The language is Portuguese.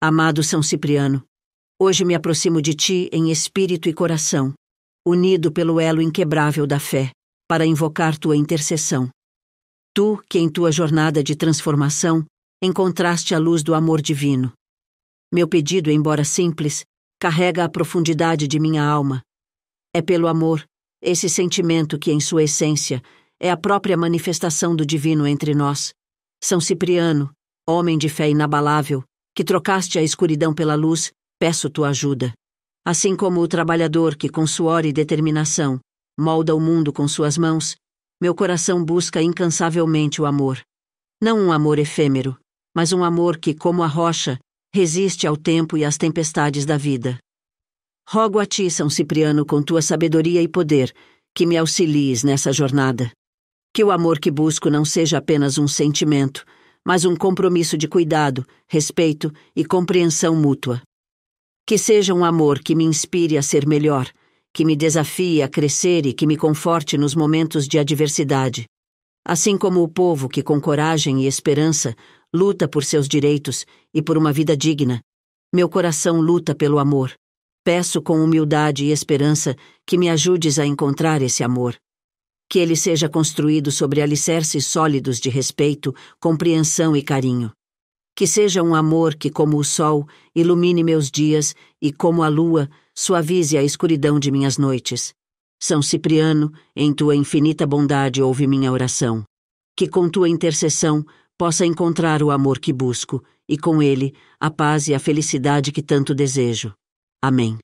Amado São Cipriano, hoje me aproximo de ti em espírito e coração, unido pelo elo inquebrável da fé, para invocar tua intercessão. Tu, que em tua jornada de transformação encontraste a luz do amor divino. Meu pedido, embora simples, carrega a profundidade de minha alma. É pelo amor, esse sentimento que, em sua essência, é a própria manifestação do divino entre nós. São Cipriano, homem de fé inabalável, que trocaste a escuridão pela luz, peço tua ajuda. Assim como o trabalhador que, com suor e determinação, molda o mundo com suas mãos, meu coração busca incansavelmente o amor. Não um amor efêmero, mas um amor que, como a rocha, resiste ao tempo e às tempestades da vida. Rogo a ti, São Cipriano, com tua sabedoria e poder, que me auxilies nessa jornada. Que o amor que busco não seja apenas um sentimento, mas um compromisso de cuidado, respeito e compreensão mútua. Que seja um amor que me inspire a ser melhor, que me desafie a crescer e que me conforte nos momentos de adversidade. Assim como o povo que, com coragem e esperança, luta por seus direitos e por uma vida digna, meu coração luta pelo amor. Peço com humildade e esperança que me ajudes a encontrar esse amor. Que ele seja construído sobre alicerces sólidos de respeito, compreensão e carinho. Que seja um amor que, como o sol, ilumine meus dias e, como a lua, suavize a escuridão de minhas noites. São Cipriano, em tua infinita bondade ouve minha oração. Que com tua intercessão possa encontrar o amor que busco e com ele a paz e a felicidade que tanto desejo. Amém.